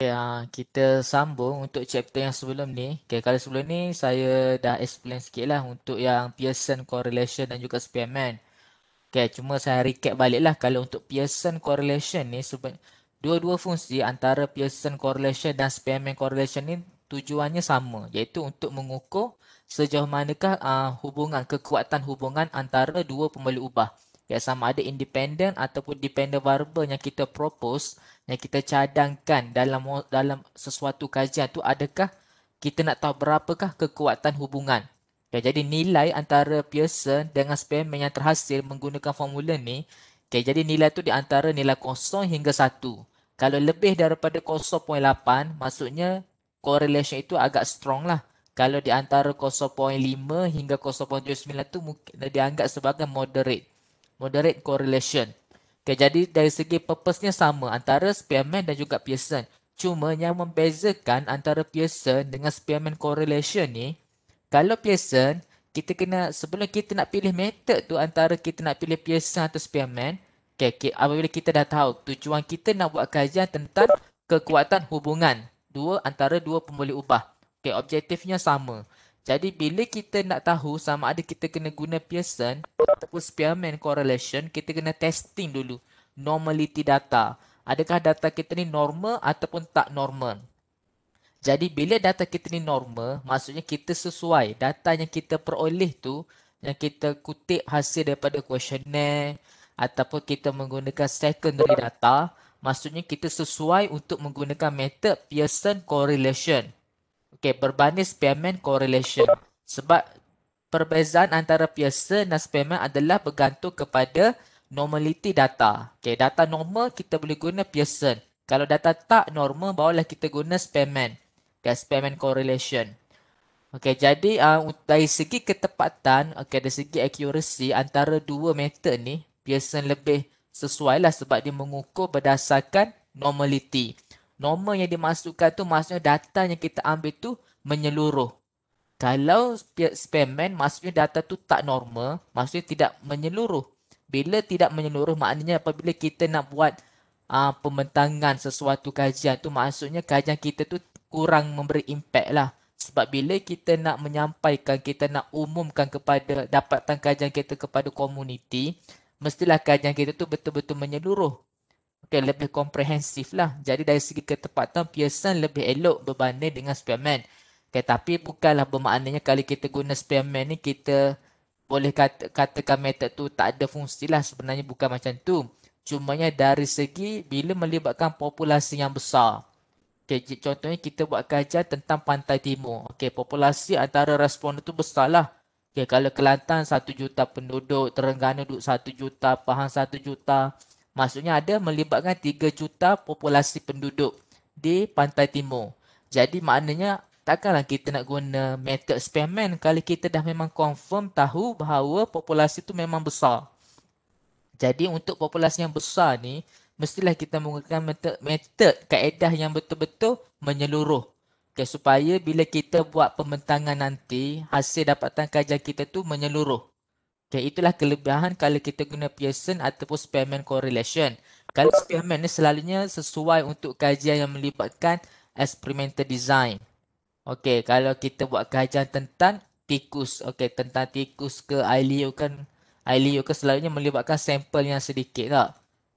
Okay, uh, kita sambung untuk chapter yang sebelum ni. Okay, kalau sebelum ni saya dah explain sikit lah untuk yang Pearson Correlation dan juga Spearman. Okay, cuma saya recap balik lah kalau untuk Pearson Correlation ni sebab dua-dua fungsi antara Pearson Correlation dan Spearman Correlation ni tujuannya sama iaitu untuk mengukur sejauh manakah uh, hubungan, kekuatan hubungan antara dua pembalut ubah. Ya, sama ada independent ataupun dependent variable yang kita propose, yang kita cadangkan dalam dalam sesuatu kajian tu adakah kita nak tahu berapakah kekuatan hubungan. Okay, ya, jadi nilai antara Pearson dengan Spearman yang terhasil menggunakan formula ni, okay, jadi nilai tu di antara nilai kosong hingga satu. Kalau lebih daripada 0.8, maksudnya correlation itu agak strong lah. Kalau di antara 0.5 hingga 0.9 tu mungkin dianggap sebagai moderate moderate correlation. Okay, jadi dari segi purpose-nya sama antara spearman dan juga Pearson. Cuma yang membezakan antara Pearson dengan spearman correlation ni, kalau Pearson, kita kena sebelum kita nak pilih method tu antara kita nak pilih Pearson atau spearman, okay, apabila kita dah tahu tujuan kita nak buat kajian tentang kekuatan hubungan dua antara dua pemboleh ubah. Okay, objektifnya sama. Jadi bila kita nak tahu sama ada kita kena guna Pearson ataupun Spearman correlation, kita kena testing dulu normality data. Adakah data kita ni normal ataupun tak normal? Jadi bila data kita ni normal, maksudnya kita sesuai data yang kita peroleh tu yang kita kutip hasil daripada questionnaire ataupun kita menggunakan secondary data, maksudnya kita sesuai untuk menggunakan method Pearson correlation. Okay, berbanding spearmint correlation. Sebab perbezaan antara Pearson dan spearmint adalah bergantung kepada normality data. Okay, data normal kita boleh guna Pearson. Kalau data tak normal, barulah kita guna spearmint. Okay, spearmint correlation. Okay, jadi uh, dari segi ketepatan, okay, dari segi accuracy antara dua method ni, Pearson lebih sesuai lah sebab dia mengukur berdasarkan normality. Normal yang dimasukkan tu maksudnya data yang kita ambil tu menyeluruh. Kalau spamman maksudnya data tu tak normal, maksudnya tidak menyeluruh. Bila tidak menyeluruh maknanya apabila kita nak buat uh, pembentangan sesuatu kajian tu maksudnya kajian kita tu kurang memberi impak lah. Sebab bila kita nak menyampaikan, kita nak umumkan kepada dapatan kajian kita kepada komuniti, mestilah kajian kita tu betul-betul menyeluruh. Okay, lebih komprehensif lah. Jadi dari segi ketepatan Pearson lebih elok berbanding dengan Spearman. Okay, tapi bukanlah bermaknanya kalau kita guna Spearman ni kita boleh kata, katakan metod tu tak ada fungsi lah. Sebenarnya bukan macam tu. Cumanya dari segi bila melibatkan populasi yang besar. Okay, contohnya kita buat kajian tentang pantai timur. Okay, populasi antara responden tu besar lah. Okay, kalau Kelantan 1 juta penduduk, Terengganu duduk 1 juta, Pahang 1 juta. Maksudnya ada melibatkan 3 juta populasi penduduk di pantai timur. Jadi maknanya takkanlah kita nak guna method spearman kalau kita dah memang confirm tahu bahawa populasi tu memang besar. Jadi untuk populasi yang besar ni mestilah kita menggunakan method, method kaedah yang betul-betul menyeluruh. Okay, supaya bila kita buat pembentangan nanti hasil dapatan kajian kita tu menyeluruh. Okay, itulah kelebihan kalau kita guna Pearson ataupun Spearman correlation. Kalau Spearman ni selalunya sesuai untuk kajian yang melibatkan experimental design. Okey, kalau kita buat kajian tentang tikus, okey, tentang tikus ke ILEO kan ILEO kan selalunya melibatkan sampel yang sedikit tak? Lah.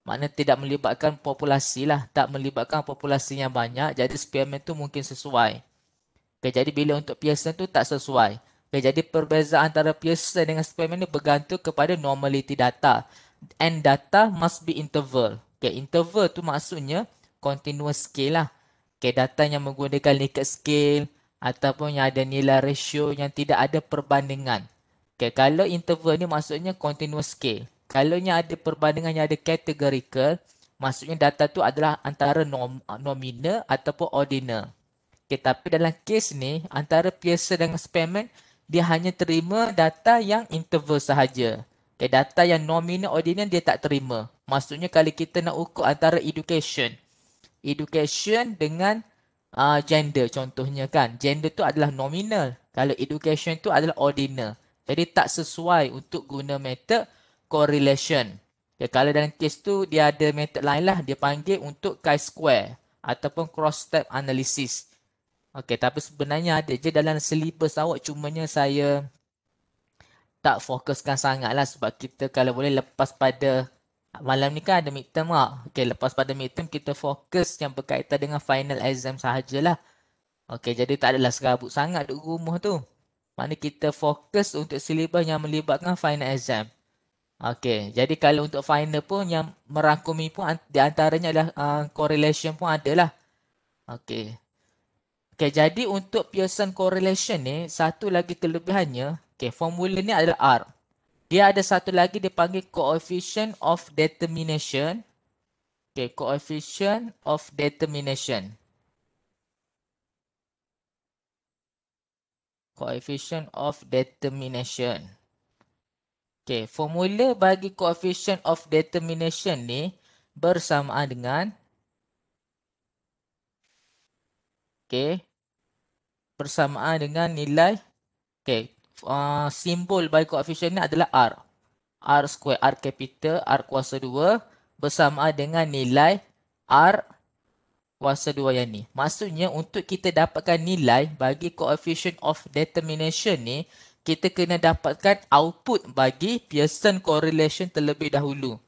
Maknanya tidak melibatkan populasi lah, tak melibatkan populasi yang banyak, jadi Spearman tu mungkin sesuai. Okey, jadi bila untuk Pearson tu tak sesuai. Okay, eh, jadi perbezaan antara Pearson dengan Spearman ni bergantung kepada normality data. And data must be interval. Okay, interval tu maksudnya continuous scale lah. Okay, data yang menggunakan naked scale ataupun yang ada nilai ratio yang tidak ada perbandingan. Okay, kalau interval ni maksudnya continuous scale. Kalau yang ada perbandingan yang ada categorical, maksudnya data tu adalah antara nom nominal ataupun ordinal. Okay, tapi dalam kes ni, antara Pearson dengan Spearman, dia hanya terima data yang interval sahaja. Okay, data yang nominal ordinal dia tak terima. Maksudnya kalau kita nak ukur antara education. Education dengan uh, gender contohnya kan. Gender tu adalah nominal. Kalau education tu adalah ordinal. Jadi tak sesuai untuk guna method correlation. Okay, kalau dalam kes tu dia ada method lain lah. Dia panggil untuk chi-square ataupun cross-step analysis. Okey, tapi sebenarnya ada je dalam syllabus awak cumanya saya tak fokuskan sangatlah sebab kita kalau boleh lepas pada malam ni kan ada midterm ah. Okey, lepas pada midterm kita fokus yang berkaitan dengan final exam sahajalah. Okey, jadi tak adalah serabut sangat duk rumah tu. mana kita fokus untuk syllabus yang melibatkan final exam. Okey, jadi kalau untuk final pun yang merangkumi pun di antaranya adalah uh, correlation pun adalah. Okey. Okay, jadi untuk Pearson correlation ni, satu lagi kelebihannya, okay, formula ni adalah R. Dia ada satu lagi dipanggil coefficient of determination. Okay, coefficient of determination. Coefficient of determination. Okay, formula bagi coefficient of determination ni bersamaan dengan 0.5. okey persamaan dengan nilai okey uh, simbol by coefficient ni adalah r r square r capital r kuasa 2 bersamaan dengan nilai r kuasa 2 yang ni maksudnya untuk kita dapatkan nilai bagi coefficient of determination ni kita kena dapatkan output bagi Pearson correlation terlebih dahulu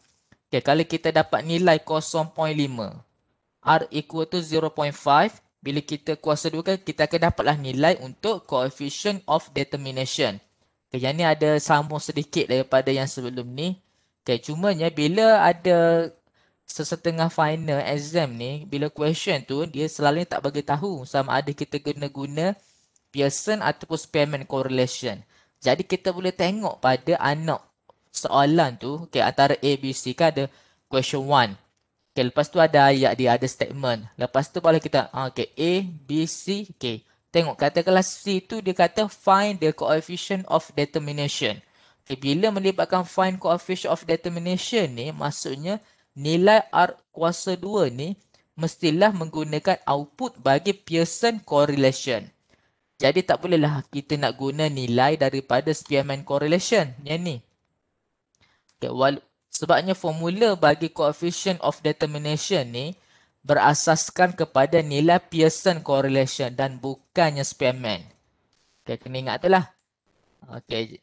okey kalau kita dapat nilai 0.5 r equal to 0.5 bila kita kuasa dua kan kita akan dapatlah nilai untuk coefficient of determination. Okay, yang ni ada sambung sedikit daripada yang sebelum ni. Okay, cumanya bila ada sesetengah final exam ni, bila question tu dia selalu tak bagi tahu sama ada kita kena guna Pearson ataupun Spearman correlation. Jadi kita boleh tengok pada anak soalan tu, okay, antara A, B, C kan ada question 1. Okay, lepas tu ada ayat dia, ada statement. Lepas tu boleh kita, ah, okay, A, B, C, K. Tengok, kata kelas C tu dia kata find the coefficient of determination. Okay, bila melibatkan find coefficient of determination ni, maksudnya nilai R kuasa 2 ni mestilah menggunakan output bagi Pearson correlation. Jadi tak bolehlah kita nak guna nilai daripada Spearman correlation yang ni. Okay, Sebabnya formula bagi coefficient of determination ni berasaskan kepada nilai Pearson correlation dan bukannya Spearman. Okey, kena ingat tu lah. Okey,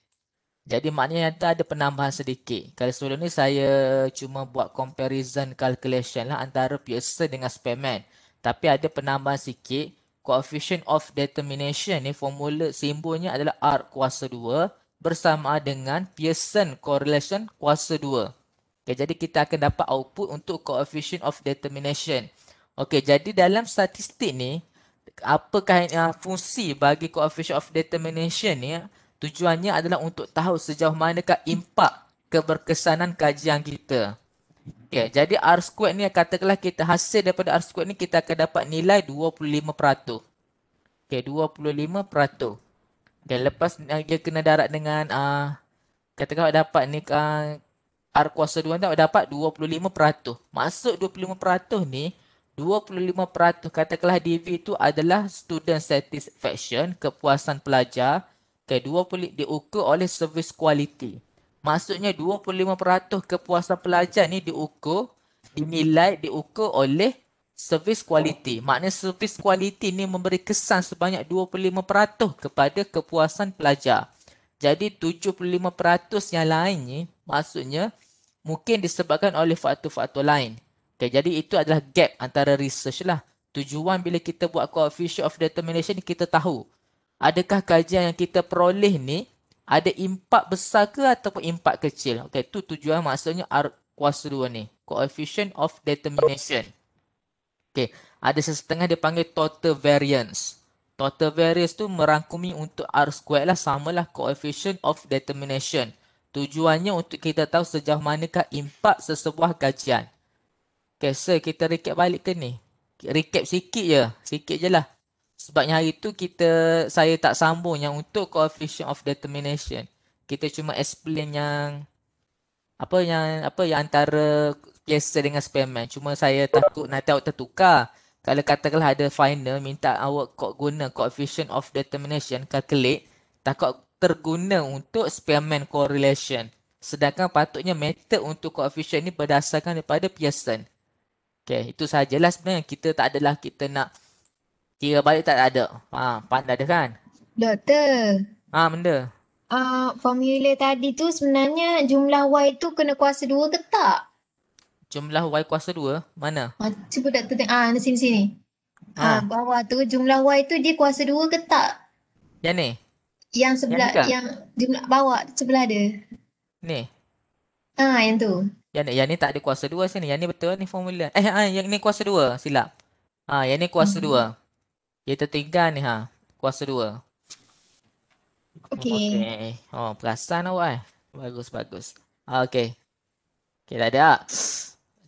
jadi maknanya tu ada penambahan sedikit. Kalau sebelum ni saya cuma buat comparison calculation lah antara Pearson dengan Spearman. Tapi ada penambahan sikit. Coefficient of determination ni formula simbolnya adalah R kuasa 2 bersama dengan Pearson correlation kuasa 2. Okay, jadi kita akan dapat output untuk coefficient of determination. Okay, jadi dalam statistik ni, apakah uh, fungsi bagi coefficient of determination ni? Tujuannya adalah untuk tahu sejauh manakah impak keberkesanan kajian kita. Okay, jadi R squared ni katakanlah kita hasil daripada R squared ni kita akan dapat nilai 25%. Okay, 25%. Okay, lepas uh, dia kena darat dengan uh, katakanlah dapat ni uh, R kuasa 2 ni dapat 25%. Masuk 25% ni 25% katakanlah DV tu adalah student satisfaction, kepuasan pelajar, ke okay, 20 diukur oleh service quality. Maksudnya 25% kepuasan pelajar ni diukur, dinilai, diukur oleh service quality. Maknanya service quality ni memberi kesan sebanyak 25% kepada kepuasan pelajar. Jadi 75% yang lain ni maksudnya mungkin disebabkan oleh faktor-faktor lain. Okay, jadi itu adalah gap antara research lah. Tujuan bila kita buat coefficient of determination kita tahu adakah kajian yang kita peroleh ni ada impak besar ke ataupun impak kecil. Okay, tu tujuan maksudnya R kuasa dua ni. Coefficient of determination. Okay, ada sesetengah dia panggil total variance. Total variance tu merangkumi untuk R squared lah samalah coefficient of determination. Tujuannya untuk kita tahu sejauh manakah impak sesebuah kajian. Okay, sir, kita recap balik ke ni? Recap sikit je. Sikit je lah. Sebabnya hari tu kita, saya tak sambung yang untuk coefficient of determination. Kita cuma explain yang apa yang apa yang antara biasa dengan spearman. Cuma saya takut nanti awak tertukar. Kalau katakanlah ada final minta awak kok guna coefficient of determination calculate. Takut terguna untuk Spearman correlation. Sedangkan patutnya method untuk coefficient ni berdasarkan daripada Pearson. Okay, itu sajalah sebenarnya. Kita tak adalah kita nak kira balik tak ada. Ha, pandai dah kan? Doktor. Ha, benda. Uh, formula tadi tu sebenarnya jumlah Y tu kena kuasa 2 ke tak? Jumlah Y kuasa 2? Mana? Ha, cuba tak tengok. Ah, ha, sini sini. Ha. Ah, ha. bawah tu jumlah Y tu dia kuasa 2 ke tak? Yang ni? Yang sebelah yang, yang dia bawa sebelah dia. Ni. Ha yang tu. Yang ni, yang ni tak ada kuasa dua sini. Yang ni betul ni formula. Eh ah yang ni kuasa dua silap. Ha yang ni kuasa hmm. dua. Dia tertinggal ni ha. Kuasa dua. Okey. Okay. Oh perasan awak eh. Bagus bagus. Ha okey. Okey dah ada.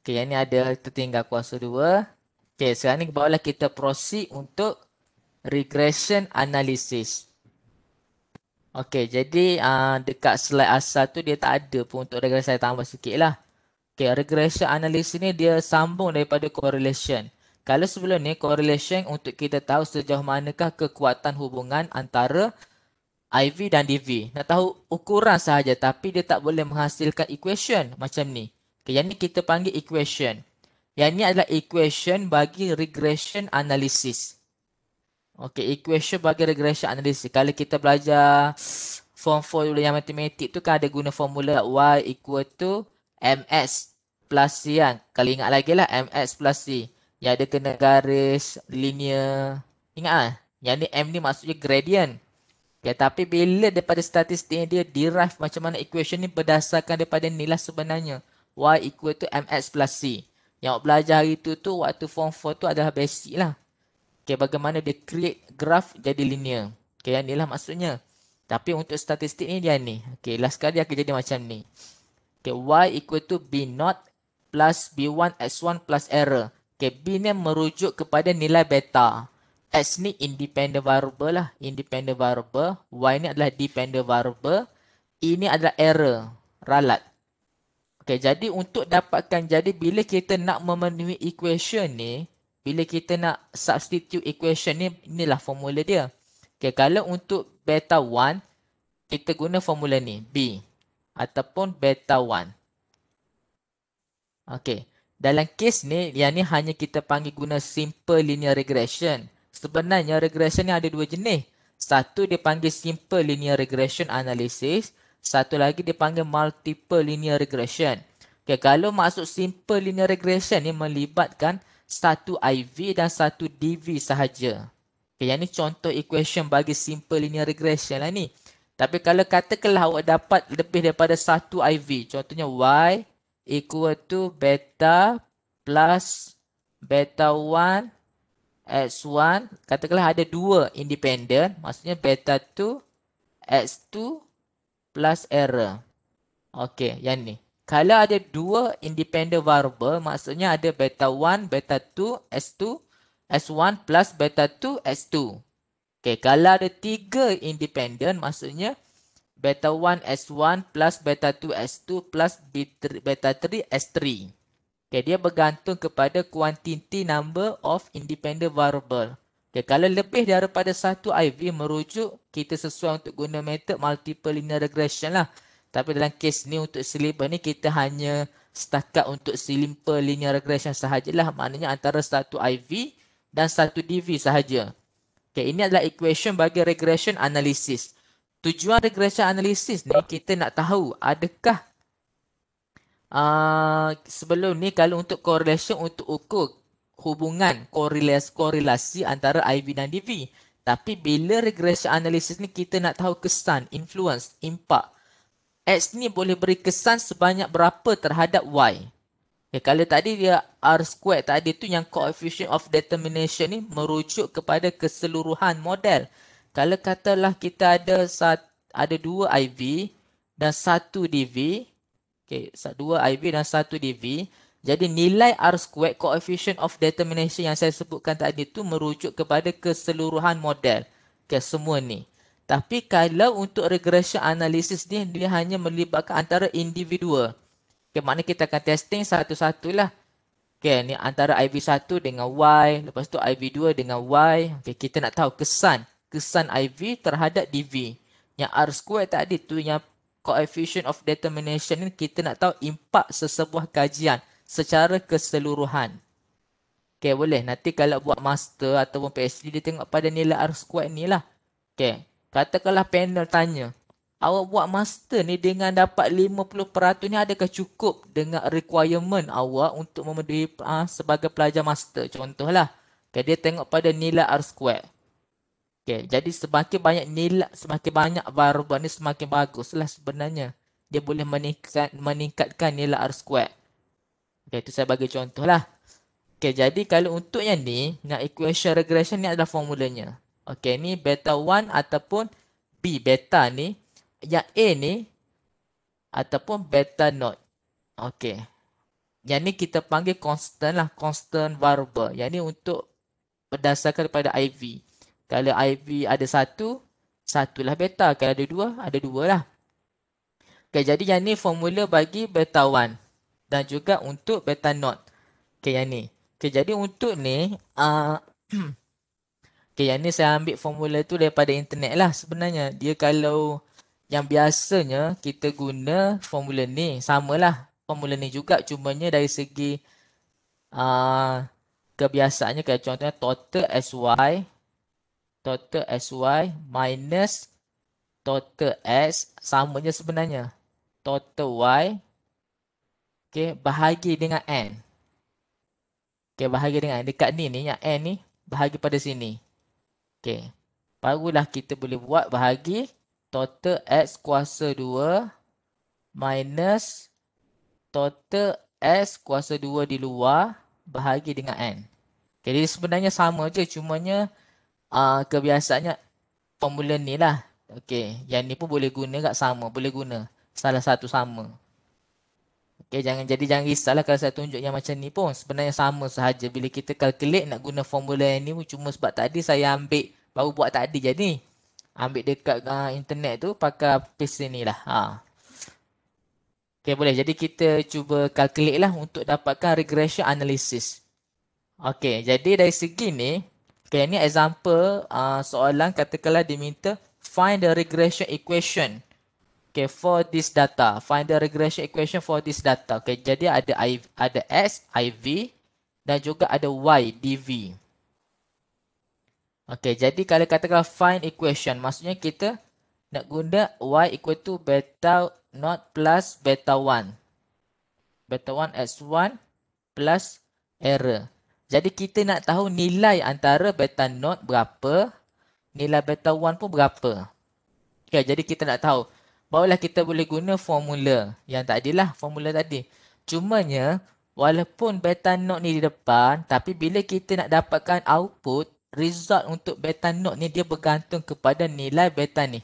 Okey yang ni ada tertinggal kuasa dua. Okey sekarang ni barulah kita proceed untuk regression analysis. Okey, jadi uh, dekat slide asal tu dia tak ada pun untuk regression saya tambah sikit lah. Okey, regression analysis ni dia sambung daripada correlation. Kalau sebelum ni correlation untuk kita tahu sejauh manakah kekuatan hubungan antara IV dan DV. Nak tahu ukuran sahaja tapi dia tak boleh menghasilkan equation macam ni. Okey, yang ni kita panggil equation. Yang ni adalah equation bagi regression analysis. Okey, equation bagi regression analysis. Kalau kita belajar form formula yang matematik tu kan ada guna formula y equal to mx plus c kan. Kalau ingat lagi lah mx plus c. Yang ada kena garis, linear. Ingat lah. Yang ni m ni maksudnya gradient. Okay, ya, tapi bila daripada statistik dia derive macam mana equation ni berdasarkan daripada nilai sebenarnya. Y equal to mx plus c. Yang awak belajar hari tu tu waktu form 4 tu adalah basic lah. Okay, bagaimana dia create graf jadi linear. Okay, yang inilah maksudnya. Tapi untuk statistik ni dia ni. Okay, last kali akan jadi macam ni. Okay, y equal to b naught plus b1 x1 plus error. Okay, b ni merujuk kepada nilai beta. X ni independent variable lah. Independent variable. Y ni adalah dependent variable. Ini e adalah error. Ralat. Okay, jadi untuk dapatkan jadi bila kita nak memenuhi equation ni bila kita nak substitute equation ni, inilah formula dia. Okay, kalau untuk beta 1, kita guna formula ni, B. Ataupun beta 1. Okay, dalam kes ni, yang ni hanya kita panggil guna simple linear regression. Sebenarnya regression ni ada dua jenis. Satu dia panggil simple linear regression analysis. Satu lagi dia panggil multiple linear regression. Okay, kalau maksud simple linear regression ni melibatkan satu IV dan satu DV sahaja. Okay, yang ni contoh equation bagi simple linear regression lah ni. Tapi kalau katakanlah awak dapat lebih daripada satu IV. Contohnya Y equal to beta plus beta 1 X1. Katakanlah ada dua independent. Maksudnya beta 2 X2 plus error. Okey, yang ni. Kalau ada dua independent variable, maksudnya ada beta 1, beta 2, S2, S1 plus beta 2, S2. Okay, kalau ada tiga independent, maksudnya beta 1, S1 plus beta 2, S2 plus beta 3, S3. Okay, dia bergantung kepada quantity number of independent variable. Okay, kalau lebih daripada satu IV merujuk, kita sesuai untuk guna method multiple linear regression lah. Tapi dalam kes ni untuk slipper ni kita hanya setakat untuk slipper linear regression sahajalah. Maknanya antara satu IV dan satu DV sahaja. Okay, ini adalah equation bagi regression analysis. Tujuan regression analysis ni kita nak tahu adakah uh, sebelum ni kalau untuk correlation untuk ukur hubungan korelasi, korelasi antara IV dan DV. Tapi bila regression analysis ni kita nak tahu kesan, influence, impact X ni boleh beri kesan sebanyak berapa terhadap Y. Okay, kalau tadi dia R square tadi tu yang coefficient of determination ni merujuk kepada keseluruhan model. Kalau katalah kita ada satu, ada dua IV dan satu DV. Okay, dua IV dan satu DV. Jadi nilai R square coefficient of determination yang saya sebutkan tadi tu merujuk kepada keseluruhan model. Okay, semua ni. Tapi kalau untuk regression analysis ni dia hanya melibatkan antara individu. Okay, maknanya kita akan testing satu-satulah. Okay, ni antara IV1 dengan Y. Lepas tu IV2 dengan Y. Okay, kita nak tahu kesan. Kesan IV terhadap DV. Yang R square tadi tu yang coefficient of determination ni kita nak tahu impak sesebuah kajian secara keseluruhan. Okay, boleh. Nanti kalau buat master ataupun PhD dia tengok pada nilai R square ni lah. Okay. Katakanlah panel tanya. Awak buat master ni dengan dapat 50% ni adakah cukup dengan requirement awak untuk memenuhi ha, ah, sebagai pelajar master? Contohlah. Okay, dia tengok pada nilai R squared. Okay, jadi semakin banyak nilai, semakin banyak variable ni semakin lah sebenarnya. Dia boleh meningkat, meningkatkan nilai R squared. Okay, itu saya bagi contohlah. Okay, jadi kalau untuk yang ni, yang equation regression ni adalah formulanya. Okey, ni beta 1 ataupun B beta ni. Yang A ni ataupun beta not. Okey. Yang ni kita panggil constant lah. Constant variable. Yang ni untuk berdasarkan pada IV. Kalau IV ada satu, satu lah beta. Kalau ada dua, ada dua lah. Okey, jadi yang ni formula bagi beta 1. Dan juga untuk beta not. Okey, yang ni. Okey, jadi untuk ni... Uh, Okay, yang ni saya ambil formula tu daripada internet lah sebenarnya. Dia kalau yang biasanya kita guna formula ni sama lah Formula ni juga cumanya dari segi uh, kebiasaannya kayak contohnya total SY total SY minus total S samanya sebenarnya. Total Y okay, bahagi dengan N. Okay, bahagi dengan N. Dekat ni ni yang N ni bahagi pada sini. Okey. Barulah kita boleh buat bahagi total x kuasa 2 minus total x kuasa 2 di luar bahagi dengan n. Okay, jadi sebenarnya sama je cumanya uh, kebiasaannya formula ni lah. Okey, yang ni pun boleh guna kat sama, boleh guna salah satu sama. Okay, jangan jadi jangan risaulah kalau saya tunjuk yang macam ni pun sebenarnya sama sahaja bila kita calculate nak guna formula yang ni cuma sebab tadi saya ambil baru buat tadi jadi ambil dekat uh, internet tu pakai piece ni lah. Ha. Okay boleh jadi kita cuba calculate lah untuk dapatkan regression analysis. Okay jadi dari segi ni okay, ni example uh, soalan katakanlah diminta find the regression equation. Okay, for this data, find the regression equation for this data. Okay, jadi ada I, ada S, IV dan juga ada Y, DV. Okay, jadi kalau katakan find equation, maksudnya kita nak guna Y equal to beta not plus beta 1. Beta 1 S1 plus error. Jadi kita nak tahu nilai antara beta not berapa, nilai beta 1 pun berapa. Okay, jadi kita nak tahu barulah kita boleh guna formula yang tadi lah formula tadi. Cumanya walaupun beta node ni di depan tapi bila kita nak dapatkan output result untuk beta node ni dia bergantung kepada nilai beta ni.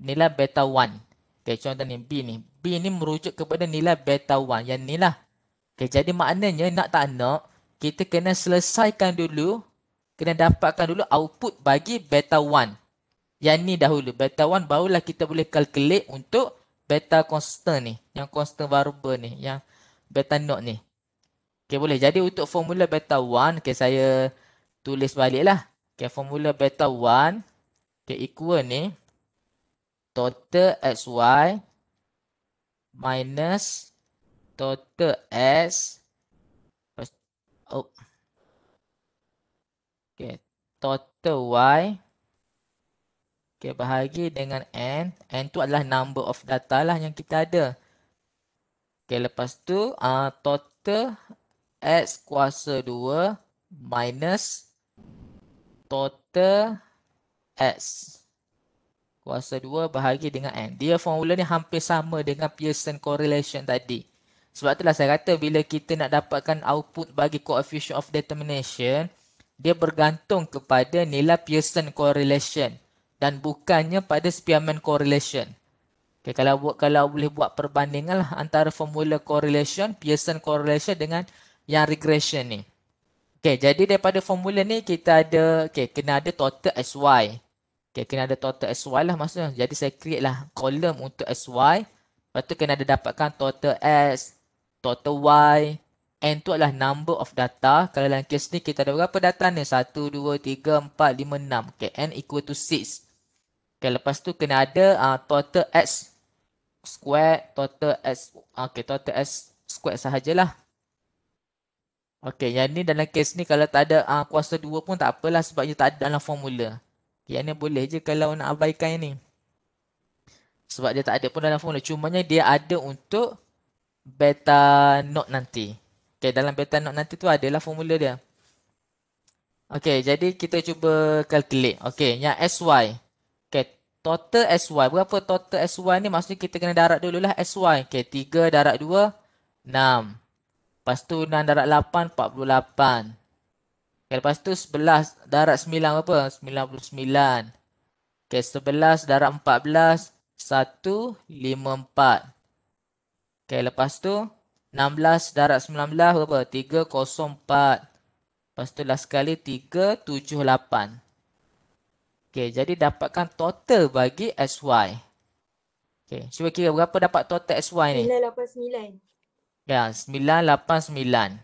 Nilai beta 1. Okay, contoh ni B ni. B ni merujuk kepada nilai beta 1 yang ni lah. Okay, jadi maknanya nak tak nak kita kena selesaikan dulu kena dapatkan dulu output bagi beta 1 yang ni dahulu beta 1 barulah kita boleh calculate untuk beta constant ni yang constant variable ni yang beta not ni okay boleh jadi untuk formula beta 1 okay saya tulis balik lah. Okay formula beta 1 okay equal ni total xy minus total s oh okay total y Okey, bahagi dengan N. N tu adalah number of data lah yang kita ada. Okay, lepas tu uh, total X kuasa 2 minus total X kuasa 2 bahagi dengan N. Dia formula ni hampir sama dengan Pearson correlation tadi. Sebab itulah saya kata bila kita nak dapatkan output bagi coefficient of determination, dia bergantung kepada nilai Pearson correlation dan bukannya pada Spearman correlation. Okay, kalau buat kalau boleh buat perbandingan lah antara formula correlation, Pearson correlation dengan yang regression ni. Okay, jadi daripada formula ni kita ada, okay, kena ada total SY. Okay, kena ada total SY lah maksudnya. Jadi saya create lah column untuk SY. Lepas tu kena ada dapatkan total S, total Y. N tu adalah number of data. Kalau dalam case ni kita ada berapa data ni? 1, 2, 3, 4, 5, 6. Okay, N equal to 6. Okay, lepas tu kena ada uh, total x square, total x, okay, total x square sahajalah. Okay, yang ni dalam kes ni kalau tak ada uh, kuasa 2 pun tak apalah sebab dia tak ada dalam formula. Okay, yang ni boleh je kalau nak abaikan yang ni. Sebab dia tak ada pun dalam formula. Cuma ni dia ada untuk beta not nanti. Okay, dalam beta not nanti tu adalah formula dia. Okay, jadi kita cuba calculate. Okay, yang SY. Okay, total SY. Berapa total SY ni? Maksudnya kita kena darat lah SY. Okay, 3 darat 2, 6. Lepas tu 6 darat 8, 48. Okay, lepas tu 11 darat 9 berapa? 99. Okay, 11 darat 14, 1, 5, 4. Okay, lepas tu 16 darat 19 berapa? 3, 0, 4. Lepas tu last sekali 3, 7, 8. Okey, jadi dapatkan total bagi SY. Okey, cuba kira berapa dapat total SY ni? 989. Ya, 989.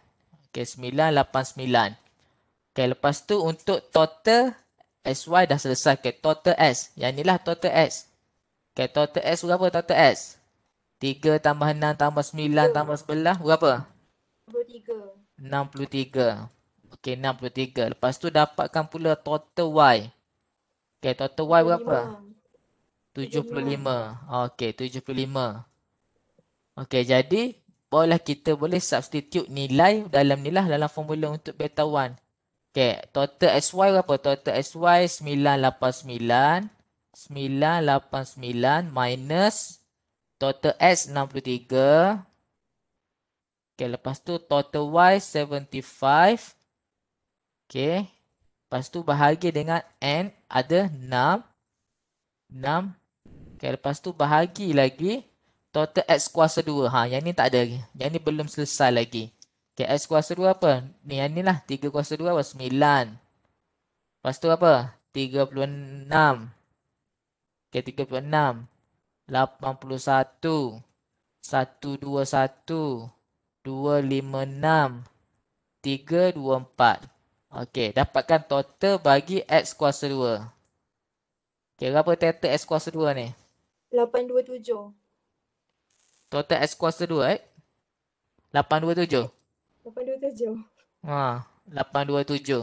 Okey, 989. Okey, lepas tu untuk total SY dah selesai. Okey, total S. Yang inilah total S. Okey, total S berapa total S? 3 tambah 6 tambah 9 3. tambah 11 berapa? 63. 63. Okey, 63. Lepas tu dapatkan pula total Y. Okay, total Y berapa? 75. 75. Okay, 75. Okay, jadi bolehlah kita boleh substitute nilai dalam nilai dalam formula untuk beta 1. Okay, total SY berapa? Total SY 989. 989 minus total S 63. Okay, lepas tu total Y 75. Okay, lepas tu bahagi dengan N ada 6 6 okay, lepas tu bahagi lagi total x kuasa 2 ha yang ni tak ada yang ni belum selesai lagi okey x kuasa 2 apa ni yang ni lah 3 kuasa 2 apa 9 lepas tu apa 36 okey 36 81 121 256 324 Okey, dapatkan total bagi X kuasa 2. Okey, berapa total X kuasa 2 ni? 827. Total X kuasa 2 eh? 827? 827. Haa, 827.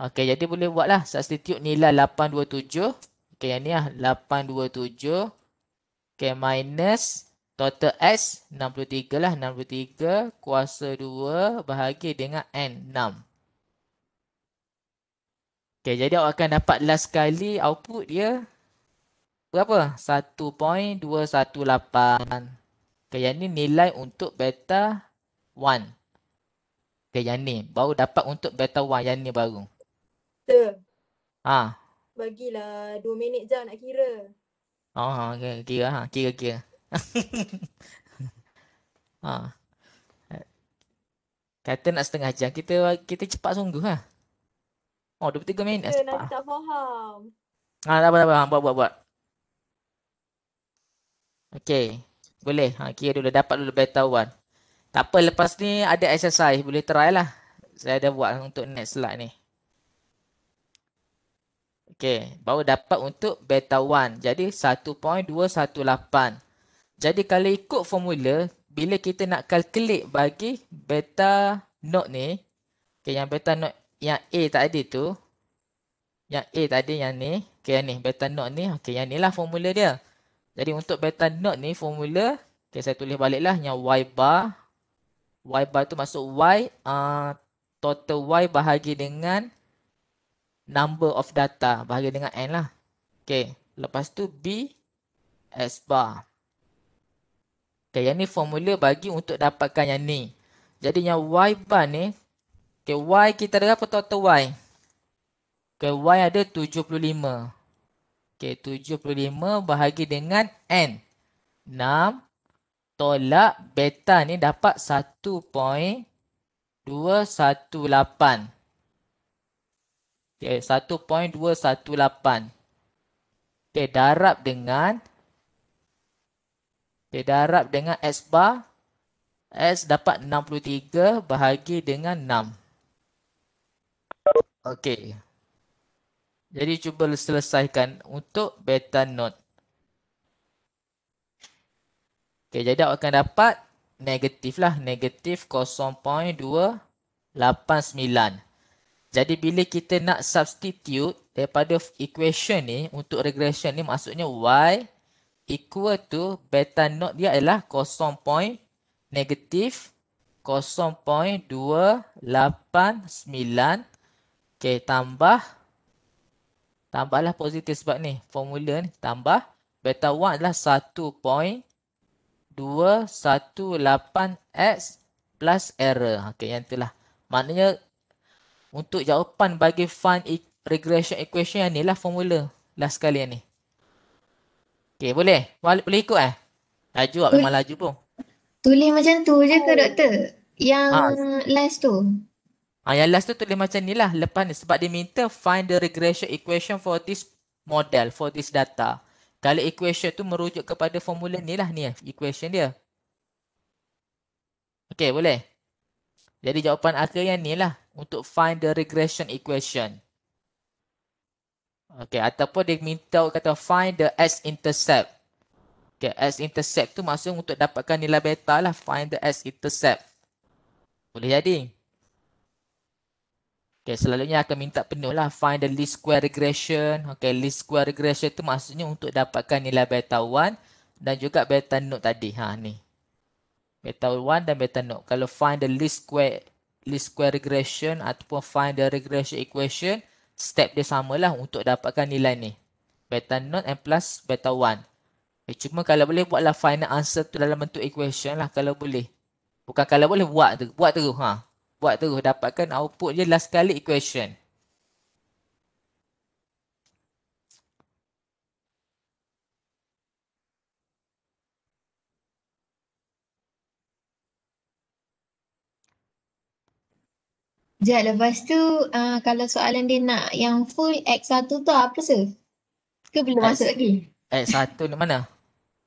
Okey, jadi boleh buatlah. Substitute nilai 827. Okey, yang ni lah. 827. Okey, minus total X 63 lah. 63 kuasa 2 bahagi dengan N 6. Okay, jadi awak akan dapat last kali output dia berapa? 1.218. Okay, yang ni nilai untuk beta 1. Okay, yang ni. Baru dapat untuk beta 1. Yang ni baru. Ter. Ha. Bagilah 2 minit je nak kira. Oh, okay. Kira, kira, ha. kira. kira. ha. Kata nak setengah jam. Kita kita cepat sungguh Ha. Oh, 23 minit. Ya, nanti ah, tak faham. Ha, tak apa-apa. Apa. Ah, buat, buat, buat. Okay. Boleh. Ha, kira dulu. Dapat dulu beta one. Tak apa. Lepas ni ada exercise. Boleh try lah. Saya dah buat untuk next slide ni. Okay. Baru dapat untuk beta one. Jadi 1.218. Jadi kalau ikut formula. Bila kita nak calculate bagi beta note ni. Okay, yang beta note yang A tadi tu yang A tadi yang ni okey ni beta not ni okey yang ni lah formula dia jadi untuk beta not ni formula okey saya tulis baliklah yang y bar y bar tu masuk y uh, total y bahagi dengan number of data bahagi dengan n lah okey lepas tu b s bar okey yang ni formula bagi untuk dapatkan yang ni jadi yang y bar ni Okay, Y kita ada apa total Y? Okay, Y ada 75. Okay, 75 bahagi dengan N. 6 tolak beta ni dapat 1.218. Okay, 1.218. Okay, darab dengan Okay, darab dengan S bar. S dapat 63 bahagi dengan 6. Okey. Jadi cuba selesaikan untuk beta node. Okey, jadi awak akan dapat negatif lah. Negatif 0.289. Jadi bila kita nak substitute daripada equation ni untuk regression ni maksudnya y equal to beta node dia adalah 0. negatif 0.289 Okey, tambah tambahlah positif sebab ni formula ni tambah beta 1 adalah 1.218x plus error. Okey, yang itulah. Maknanya untuk jawapan bagi fun e- regression equation yang ni lah formula last sekali yang ni. Okey, boleh? Boleh ikut eh? Laju lah, memang laju pun. Tulis macam tu je ke doktor? Yang ha. last tu? Ha, yang last tu tulis macam ni lah. Lepas ni sebab dia minta find the regression equation for this model, for this data. Kalau equation tu merujuk kepada formula ni lah ni eh, equation dia. Okay boleh? Jadi jawapan akhir yang ni lah untuk find the regression equation. Okay ataupun dia minta kata find the x-intercept. Okay x-intercept tu maksud untuk dapatkan nilai beta lah find the x-intercept. Boleh jadi? Jadi. Okay, selalunya akan minta penuh lah find the least square regression. Okay, least square regression tu maksudnya untuk dapatkan nilai beta 1 dan juga beta note tadi. Ha, ni. Beta 1 dan beta note. Kalau find the least square least square regression ataupun find the regression equation, step dia samalah untuk dapatkan nilai ni. Beta note and plus beta 1. Okay, eh, cuma kalau boleh buatlah final answer tu dalam bentuk equation lah kalau boleh. Bukan kalau boleh buat tu. Buat terus. Ha buat terus dapatkan output je last kali equation Sekejap lepas tu uh, kalau soalan dia nak yang full X1 tu apa se? Ke belum masuk lagi? X1 ni mana?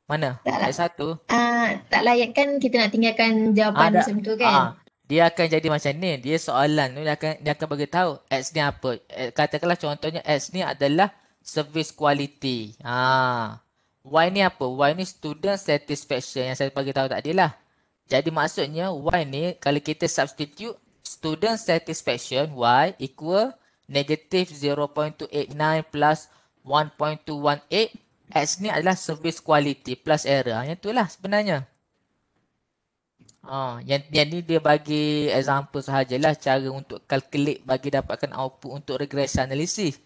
Mana? Tak X1? Uh, lah. ah, tak layak kan kita nak tinggalkan jawapan ah, macam tu kan? Ah, dia akan jadi macam ni dia soalan tu dia akan dia akan bagi tahu X ni apa eh, katakanlah contohnya X ni adalah service quality ha Y ni apa Y ni student satisfaction yang saya bagi tahu tak? lah jadi maksudnya Y ni kalau kita substitute student satisfaction Y equal negative 0.289 plus 1.218 X ni adalah service quality plus error ha, yang itulah sebenarnya Ha, yang, yang ni dia bagi example sahajalah cara untuk calculate bagi dapatkan output untuk regression analysis.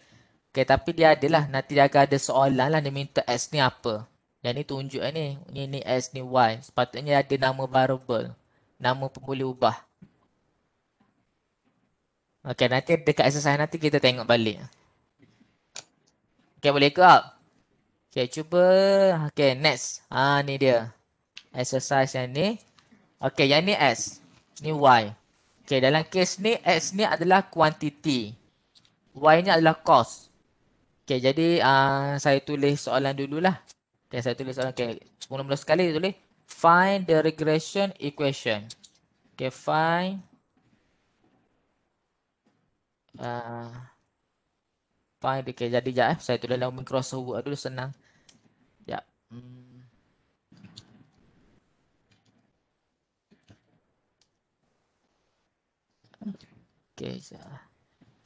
Okay, tapi dia adalah nanti dia akan ada soalan lah dia minta X ni apa. Yang ni tunjuk ni. ini ni X ni Y. Sepatutnya ada nama variable. Nama pun ubah. Okay, nanti dekat exercise nanti kita tengok balik. Okay, boleh ke Okay, cuba. Okay, next. Ha, ni dia. Exercise yang ni. Okey, yang ni s, Ni Y. Okey, dalam kes ni, X ni adalah kuantiti. Y ni adalah cost. Okey, jadi uh, saya tulis soalan dululah. Okey, saya tulis soalan. Okey, mula-mula sekali saya tulis. Find the regression equation. Okey, find. Uh, find, okey. Jadi, sekejap eh. Saya tulis dalam microsoft dulu, senang. Okey, lah.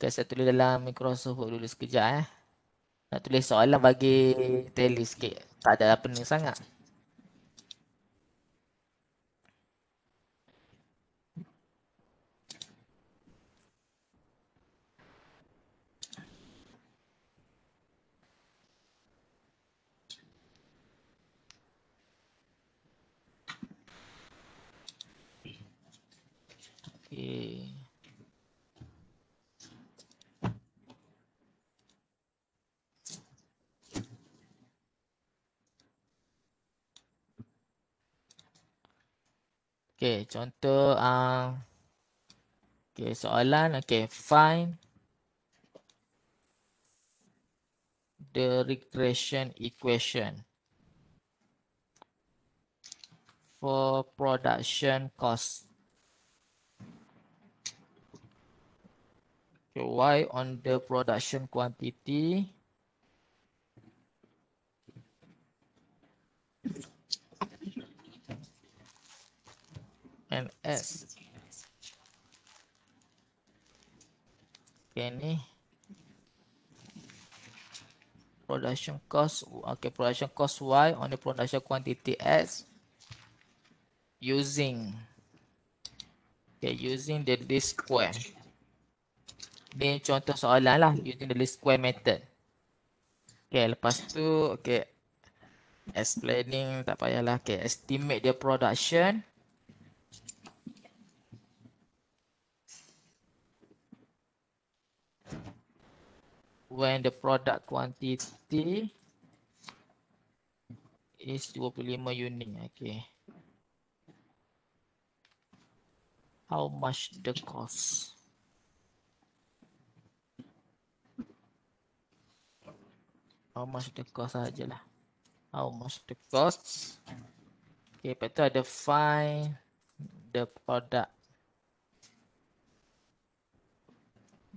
okay, saya tulis dalam Microsoft Word dulu sekejap eh. Nak tulis soalan bagi tele sikit. Tak ada apa ni sangat. Okay. Okay, contoh uh, ah, okay, soalan. Okay, find the regression equation for production cost. Okay, why on the production quantity? and S. Okay ni production cost okay production cost Y on the production quantity S using okay using the least square. Ni contoh soalan lah using the least square method. Okay lepas tu okay explaining tak payahlah okay estimate the production when the product quantity is 25 unit. Okay. How much the cost? How much the cost sajalah. How much the cost? Okay, lepas ada find the product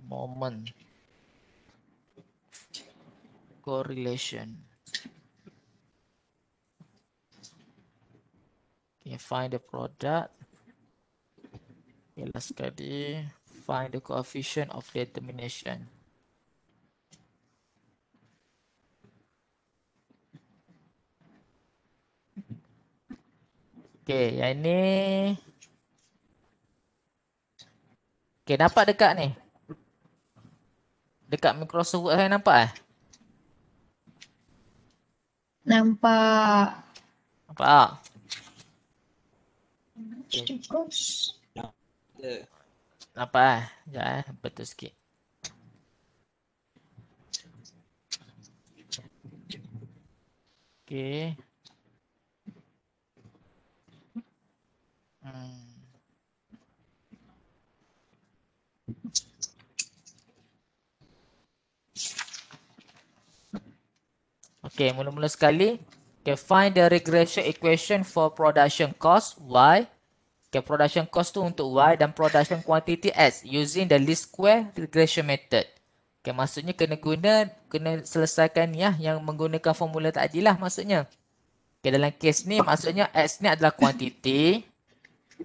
moment correlation. Okay, find the product. Okay, last sekali, find the coefficient of determination. Okay, yang ini. Okay, dapat dekat ni? Dekat Microsoft Word saya eh, nampak eh? Nampak. Nampak. Nampak eh. Sekejap Betul eh. sikit. Okay. Hmm. Okay, mula-mula sekali. Okay, find the regression equation for production cost Y. Okay, production cost tu untuk Y dan production quantity S using the least square regression method. Okay, maksudnya kena guna, kena selesaikan ya yang menggunakan formula tak tadi lah maksudnya. Okay, dalam kes ni maksudnya X ni adalah quantity.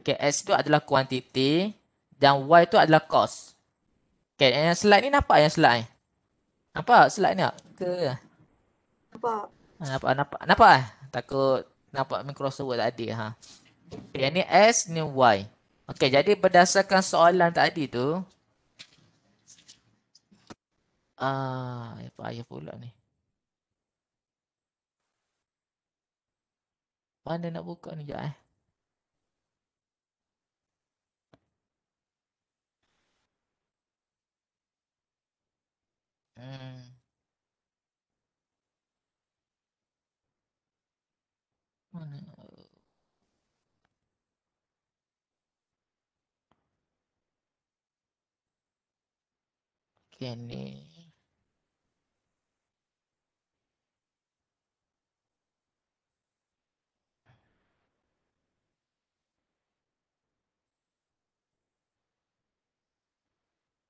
Okay, X tu adalah quantity dan Y tu adalah cost. Okay, yang slide ni nampak yang slide ni? Nampak slide ni tak? Ke? Nampak. Ah, nampak, nampak. Nampak eh? Takut nampak Microsoft tadi. Ha? Yang ni S, ni Y. Okey, jadi berdasarkan soalan tadi tu. Ah, apa ya, ayah pula ni? Mana nak buka ni je eh? Hmm. Okay ni.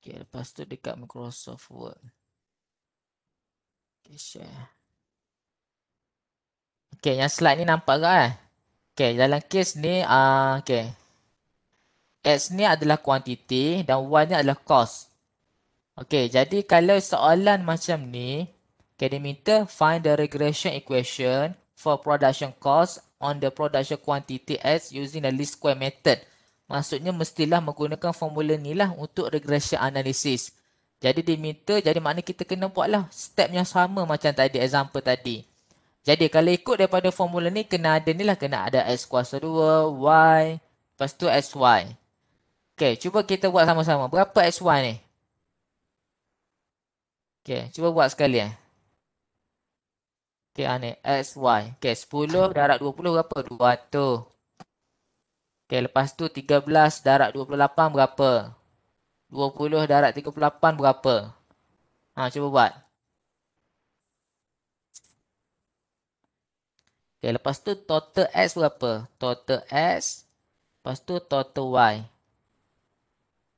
Okay, lepas tu dekat Microsoft Word. Okay, share. Okay, yang slide ni nampak tak? kan? Eh? Okay, dalam kes ni, uh, okay. X ni adalah kuantiti dan Y ni adalah cost. Okay, jadi kalau soalan macam ni, okay, dia minta find the regression equation for production cost on the production quantity X using the least square method. Maksudnya, mestilah menggunakan formula ni lah untuk regression analysis. Jadi, dia minta, jadi makna kita kena buatlah step yang sama macam tadi, example tadi. Jadi kalau ikut daripada formula ni kena ada ni lah kena ada x kuasa 2, y, lepas tu xy. Okey, cuba kita buat sama-sama. Berapa xy ni? Okey, cuba buat sekali eh. Okey, ah, ni xy. Okey, 10 darab 20 berapa? 200. Okey, lepas tu 13 darab 28 berapa? 20 darab 38 berapa? Ha, cuba buat. Okey, lepas tu total x berapa? Total x lepas tu total y.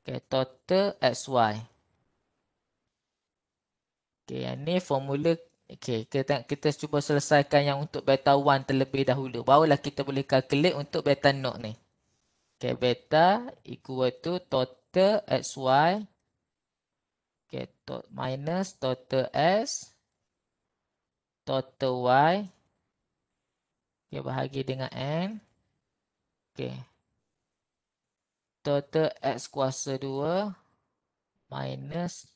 Okay, total xy. Okay, yang ni formula Okay, kita kita cuba selesaikan yang untuk beta 1 terlebih dahulu. Barulah kita boleh calculate untuk beta not ni. Okay, beta equal to total xy Okay, to minus total S total Y Okey, bahagi dengan N. Okey. Total X kuasa 2 minus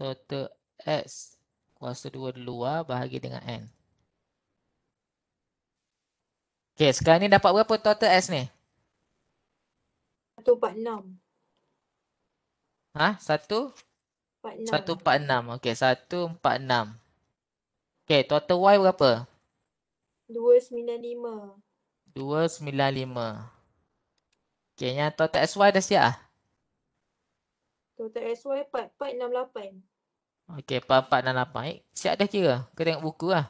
total X kuasa 2 luar bahagi dengan N. Okey, sekarang ni dapat berapa total X ni? 146. Ha? 1? 146. 146. Okey, 146. Okey, total Y berapa? 295. Okay, yang total SY dah siap lah? Total SY 4468. Okay, 4468. Eh, siap dah kira? Kau tengok buku lah.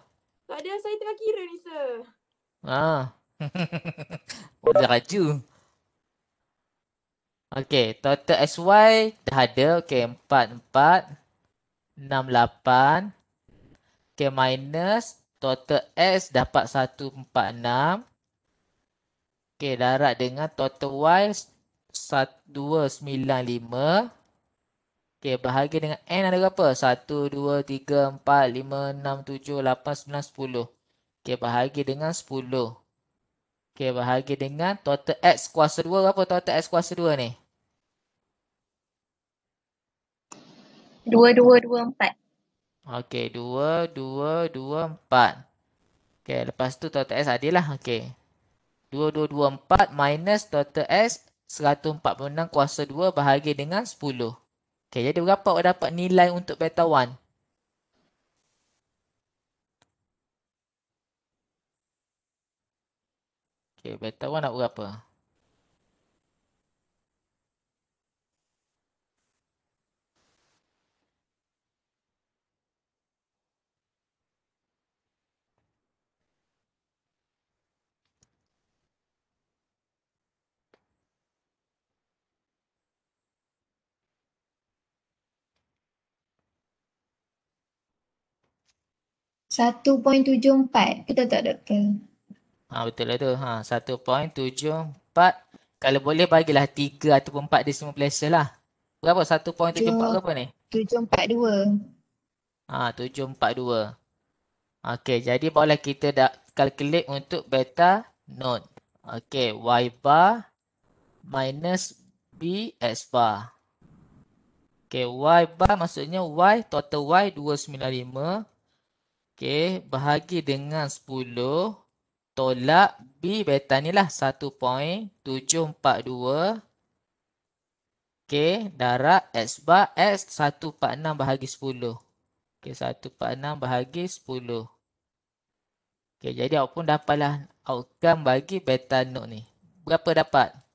Tak ada, saya tengah kira ni, sir. Ah. oh, dah raju. Okay, total SY dah ada. Okay, 4468. Okay, minus total S dapat 146. Okey, darat dengan total Y 295. Okey, bahagi dengan N ada berapa? 1, 2, 3, 4, 5, 6, 7, 8, 9, 10. Okey, bahagi dengan 10. Okey, bahagi dengan total X kuasa 2. Berapa total X kuasa 2 ni? 2, 2, 2, 4. Okey, 2, 2, 2, 4. Okey, lepas tu total S ada lah, Okey. 2, 2, 2, 4 minus total S 146 kuasa 2 bahagi dengan 10. Okey, jadi berapa awak dapat nilai untuk beta 1? Okey, beta 1 nak berapa? 1.74 betul tak doktor? Ha, betul lah tu. Ha, 1.74 kalau boleh bagilah 3 ataupun 4 decimal place lah. Berapa 1.74 berapa ni? 742. Ha, 742. Okey, jadi boleh kita dah calculate untuk beta node. Okey, y bar minus b x bar. Okey, y bar maksudnya y total y 295 Okey, bahagi dengan 10 tolak B beta ni lah 1.742 Okey, darab X bar X 1.46 bahagi 10 Okey, 1.46 bahagi 10 Okey, jadi awak pun dapatlah outcome bagi beta node ni Berapa dapat? 0.0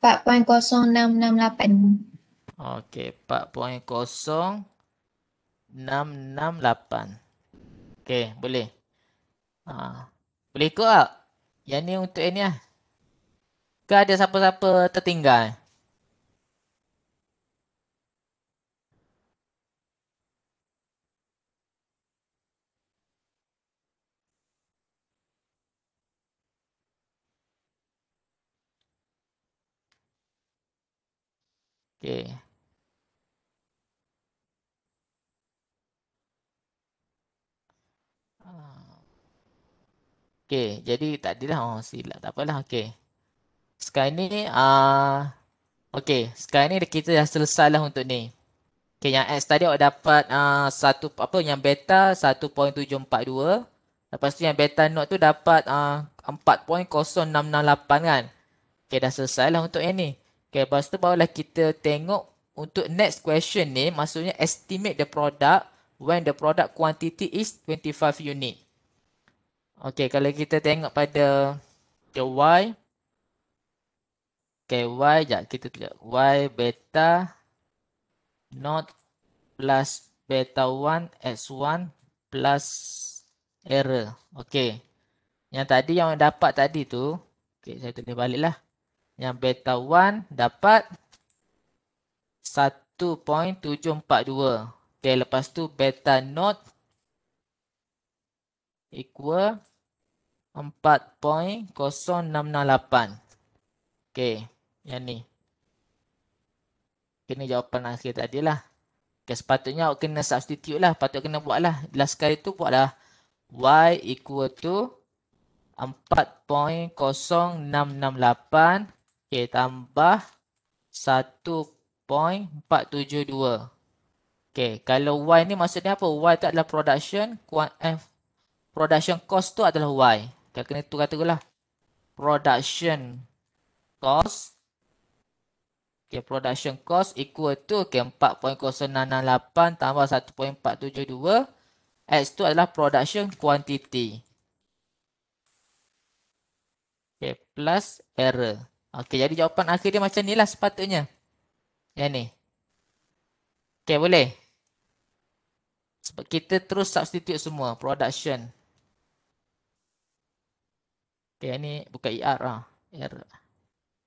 4.0668. Okey, 4.0668. Okey, boleh. Ha. Boleh ikut tak? Yang ni untuk ini lah. Ke ada siapa-siapa tertinggal? Eh? Okay. Okay, jadi tak adalah orang oh, silap. Tak apalah, okay. Sekarang ni, uh, ah, okay, sekarang ni kita dah selesai lah untuk ni. Okay, yang X tadi awak dapat uh, satu, apa, yang beta 1.742. Lepas tu yang beta note tu dapat uh, ah, 4.0668 kan. Okay, dah selesai lah untuk yang ni. Okay, lepas tu barulah kita tengok untuk next question ni maksudnya estimate the product when the product quantity is 25 unit. Okay, kalau kita tengok pada the Y. Okay, Y jap kita tengok. Y beta not plus beta 1 X1 plus error. Okay. Yang tadi yang dapat tadi tu. Okay, saya tulis lah yang beta 1 dapat 1.742. Okey, lepas tu beta not equal 4.068. Okey, yang ni. Kena jawapan akhir tadi lah. Okey, sepatutnya awak kena substitute lah. Patut kena buat lah. Last kali tu buatlah y equal to 4.068 Okey, tambah 1.472. Okey, kalau Y ni maksudnya apa? Y tu adalah production eh, production cost tu adalah Y. Kita kena tukar tu lah. Production cost. Okey, production cost equal to okay, 4.068 tambah 1.472. X tu adalah production quantity. Okay, plus error. Okey, jadi jawapan akhir dia macam ni lah sepatutnya. Yang ni. Okey, boleh? Sebab kita terus substitute semua. Production. Okey, yang ni bukan ER lah. ER.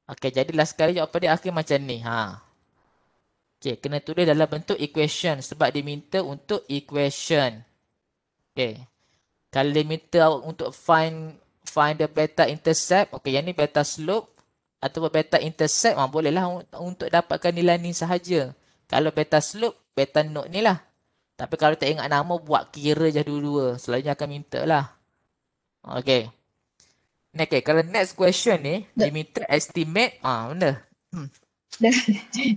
Okey, jadi last sekali jawapan dia akhir macam ni. Ha. Okey, kena tulis dalam bentuk equation. Sebab dia minta untuk equation. Okey. Kalau dia minta untuk find find the beta intercept. Okey, yang ni beta slope. Atau beta intercept ha, bolehlah untuk dapatkan nilai ni sahaja. Kalau beta slope, beta note ni lah. Tapi kalau tak ingat nama, buat kira je dua-dua. Selalunya akan minta lah. Okay. Ni okay, kalau next question ni, Dimitri estimate, ah benda. Hmm.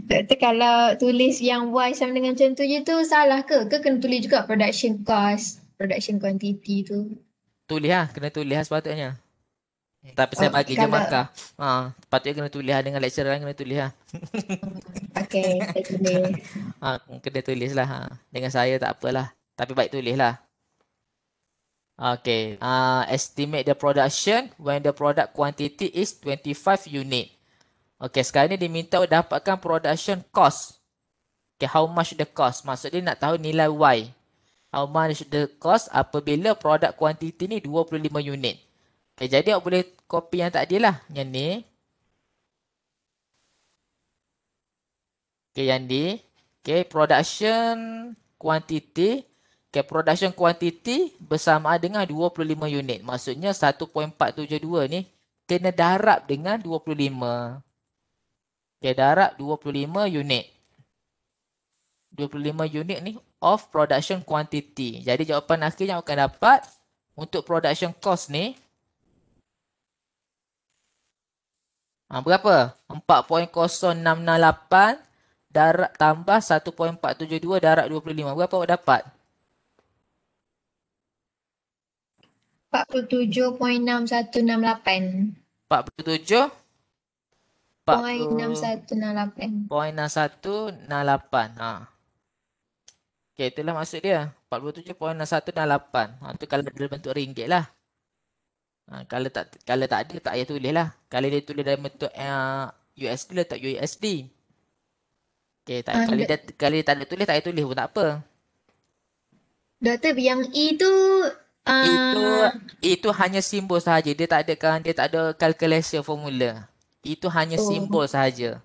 Doktor kalau tulis yang Y sama dengan macam tu je tu salah ke? Ke kena tulis juga production cost, production quantity tu? Tulis lah, kena tulis lah sepatutnya. Eh, Tapi saya oh, bagi je markah. Ha, patutnya kena tulis dengan lecturer lain kena tulis lah. Okey, saya tulis. Ha, kena tulis lah. Ha. Dengan saya tak apalah. Tapi baik tulis lah. Okay. Uh, ha, estimate the production when the product quantity is 25 unit. Okay, sekarang ni diminta dapatkan production cost. Okay, how much the cost? Maksudnya nak tahu nilai Y. How much the cost apabila product quantity ni 25 unit. Eh, jadi awak boleh copy yang tak ada lah. Yang ni. Okay, yang ni. Okay, production quantity. Okay, production quantity bersama dengan 25 unit. Maksudnya 1.472 ni kena darab dengan 25. Okay, darab 25 unit. 25 unit ni of production quantity. Jadi jawapan akhir yang akan dapat untuk production cost ni Ha, berapa? 4.068 darab tambah 1.472 darab 25. Berapa awak dapat? 47.168 47.168 ha. Okay, itulah maksud dia 47.168 ha, Itu kalau dalam bentuk ringgit lah Ha, kalau tak kalau tak ada tak payah tulis lah. Kalau dia tulis dalam bentuk uh, eh, USD letak USD. Okey, tak uh, kalau dia kalau dia tak ada tulis tak payah tulis pun tak apa. Doktor yang E tu itu ah, e uh... E itu hanya simbol sahaja. Dia tak ada kan dia tak ada calculation formula. Itu e hanya oh. simbol sahaja.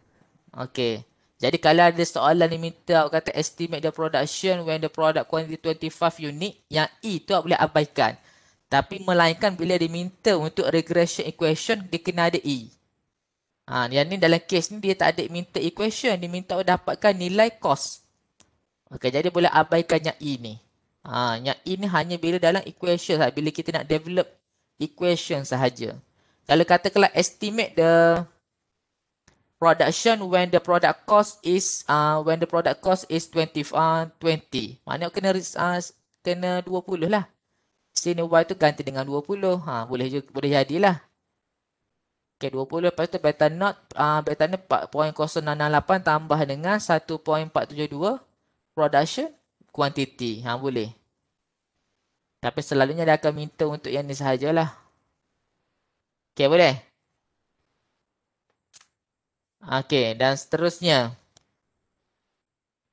Okey. Jadi kalau ada soalan ni minta awak kata estimate the production when the product quantity 25 unit, yang E tu awak boleh abaikan. Tapi melainkan bila diminta untuk regression equation, dia kena ada E. Ha, yang ni dalam case ni dia tak ada minta equation. Dia minta dapatkan nilai cost. Okay, jadi boleh abaikan yang E ni. Ha, yang E ni hanya bila dalam equation Bila kita nak develop equation sahaja. Kalau katakanlah estimate the production when the product cost is uh, when the product cost is 20 uh, 20 maknanya kena uh, kena 20 lah sini Y tu ganti dengan 20. Ha, boleh je, boleh jadilah. Okey 20 lepas tu beta not uh, ah, beta ni 4.068 tambah dengan 1.472 production quantity. Ha boleh. Tapi selalunya dia akan minta untuk yang ni sahajalah. Okey boleh. Okey dan seterusnya.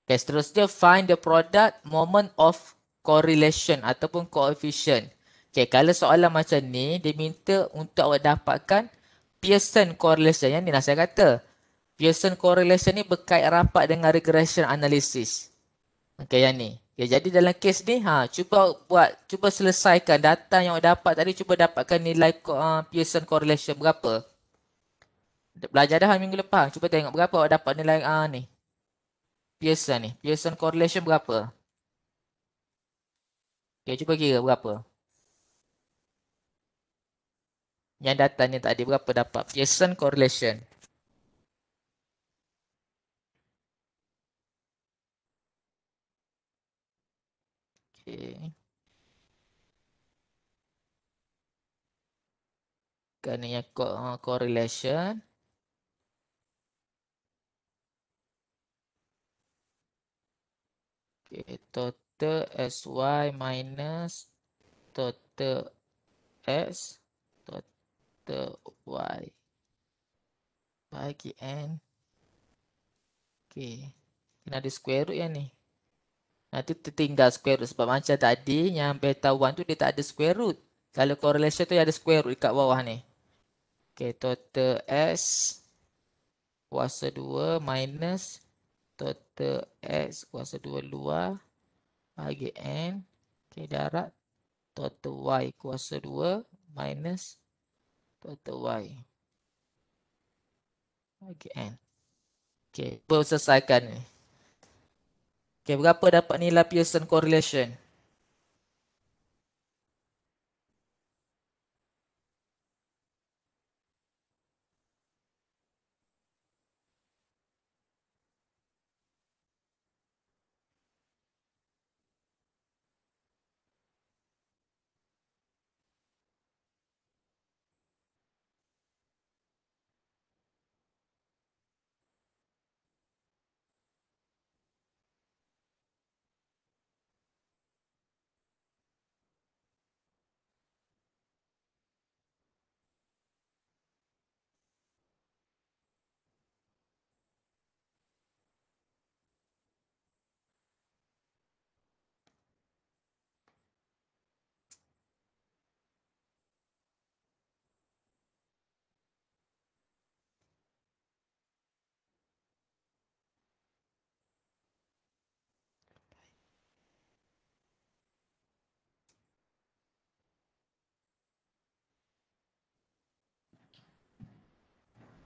Okey seterusnya find the product moment of correlation ataupun coefficient. Okay, kalau soalan macam ni, dia minta untuk awak dapatkan Pearson correlation. Yang ni lah saya kata. Pearson correlation ni berkait rapat dengan regression analysis. Okay, yang ni. Okay, jadi dalam kes ni, ha, cuba buat, cuba selesaikan data yang awak dapat tadi, cuba dapatkan nilai uh, Pearson correlation berapa. Belajar dah minggu lepas, cuba tengok berapa awak dapat nilai uh, ni. Pearson ni, Pearson correlation berapa. Berapa. Okey, cuba kira berapa. Yang datanya tak ada berapa dapat Pearson correlation. Okey. Kerana uh, correlation. Okey, total total sy minus total x total y bagi n okey kena ada square root yang ni nanti tertinggal square root sebab macam tadi yang beta 1 tu dia tak ada square root kalau correlation tu ada square root dekat bawah ni okey total s kuasa 2 minus total x kuasa 2 luar bagi N ke darat total Y kuasa 2 minus total Y bagi N. Okey, cuba selesaikan ni. Okay berapa dapat nilai Pearson correlation?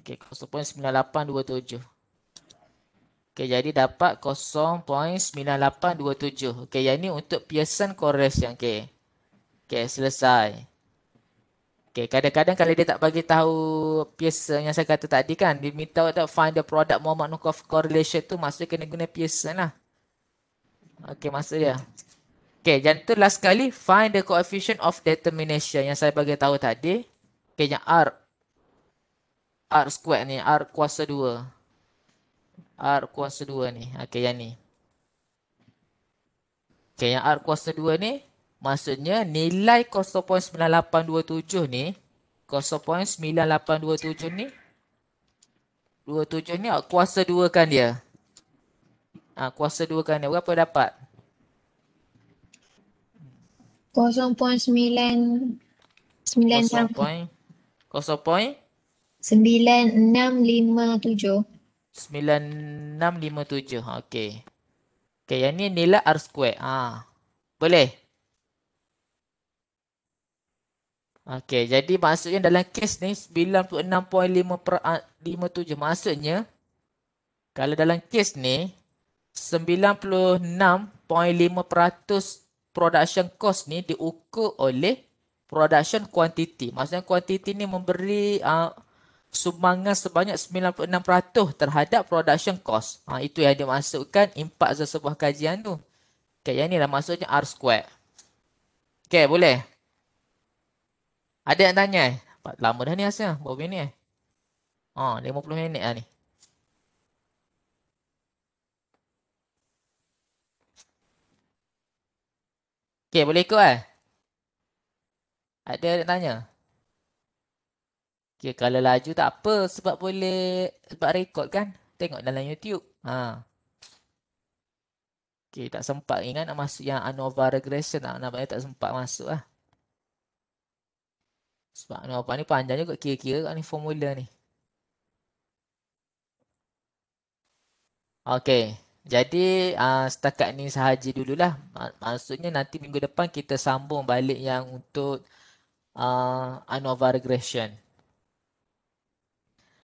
Okey, 0.9827. Okey, jadi dapat 0.9827. Okey, yang ini untuk Pearson correlation. Okey. Okey, selesai. Okey, kadang-kadang kalau dia tak bagi tahu Pearson yang saya kata tadi kan, dia minta untuk find the product Muhammad Nukov correlation tu, maksudnya kena guna Pearson lah. Okey, maksud dia. Okey, yang tu last kali, find the coefficient of determination yang saya bagi tahu tadi. Okey, yang R R square ni, R kuasa 2 R kuasa 2 ni, ok yang ni Ok yang R kuasa 2 ni Maksudnya nilai 0.9827 ni 0.9827 ni 27 ni oh, kuasa 2 kan dia ha, Kuasa 2 kan dia, berapa dapat? 0.9 0.9 0.9 9657 okey okey yang ni nilai r square. ha boleh okey jadi maksudnya dalam kes ni 96.57 maksudnya kalau dalam kes ni 96.5% production cost ni diukur oleh production quantity maksudnya quantity ni memberi uh, sumbangan sebanyak 96% terhadap production cost. Ha, itu yang dia masukkan impak sesebuah kajian tu. Okay, yang ni lah maksudnya R square. Okay, boleh? Ada yang tanya? Eh? Lama dah ni rasa. Berapa ni. Eh? Ha, 50 minit lah ni. Okay, boleh ikut Eh? Ada yang tanya? Okay, kalau laju tak apa sebab boleh sebab rekod kan. Tengok dalam YouTube. Ha. Okay, tak sempat ni kan nak masuk yang ANOVA regression lah. Nampaknya tak sempat masuk lah. Sebab ANOVA ni panjang juga kira-kira kat ni formula ni. Okay. Jadi uh, setakat ni sahaja dululah. Maksudnya nanti minggu depan kita sambung balik yang untuk uh, ah, ANOVA regression.